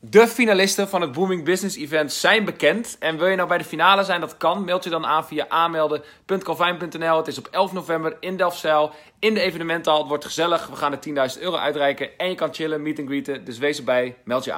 De finalisten van het Booming Business Event zijn bekend. En wil je nou bij de finale zijn? Dat kan. Meld je dan aan via aanmelden.calvijn.nl. Het is op 11 november in Delfzijl, in de evenementhal. Het wordt gezellig. We gaan de 10.000 euro uitreiken. En je kan chillen, meet en greeten. Dus wees erbij. Meld je aan.